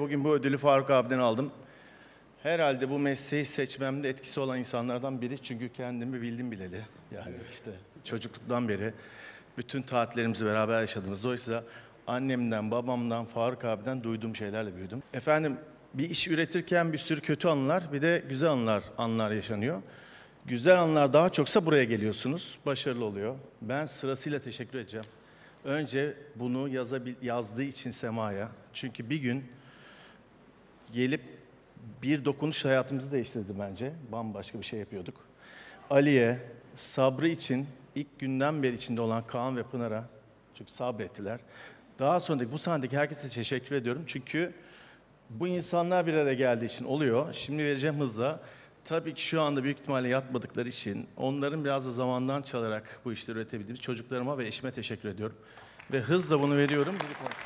Bugün bu ödülü Faruk abiden aldım. Herhalde bu mesleği seçmemde etkisi olan insanlardan biri. Çünkü kendimi bildim bileli. Yani işte çocukluktan beri bütün tatillerimizi beraber yaşadığımız. Dolayısıyla annemden, babamdan, Faruk abiden duyduğum şeylerle büyüdüm. Efendim bir iş üretirken bir sürü kötü anılar, bir de güzel anılar anlar yaşanıyor. Güzel anlar daha çoksa buraya geliyorsunuz. Başarılı oluyor. Ben sırasıyla teşekkür edeceğim. Önce bunu yazabil, yazdığı için Sema'ya. Çünkü bir gün gelip bir dokunuş hayatımızı değiştirdi bence. Bambaşka bir şey yapıyorduk. Ali'ye, sabrı için ilk günden beri içinde olan Kaan ve Pınar'a çünkü sabrettiler. Daha sonraki bu sahnedeki herkese teşekkür ediyorum. Çünkü bu insanlar bir araya geldiği için oluyor. Şimdi vereceğim hızla. Tabii ki şu anda büyük ihtimalle yatmadıkları için onların biraz da zamandan çalarak bu işleri üretebildiğimiz çocuklarıma ve eşime teşekkür ediyorum. Ve hızla bunu veriyorum. Bunu